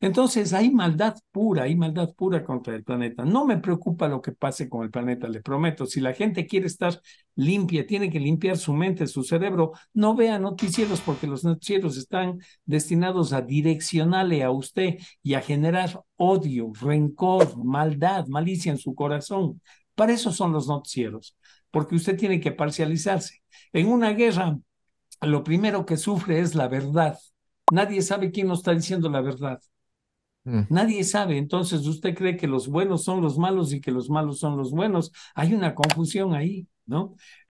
Entonces hay maldad pura, hay maldad pura contra el planeta. No me preocupa lo que pase con el planeta, le prometo. Si la gente quiere estar limpia, tiene que limpiar su mente, su cerebro, no vea noticieros porque los noticieros están destinados a direccionarle a usted y a generar odio, rencor, maldad, malicia en su corazón. Para eso son los noticieros, porque usted tiene que parcializarse. En una guerra, lo primero que sufre es la verdad. Nadie sabe quién nos está diciendo la verdad. Mm. Nadie sabe, entonces usted cree que los buenos son los malos y que los malos son los buenos. Hay una confusión ahí, ¿no?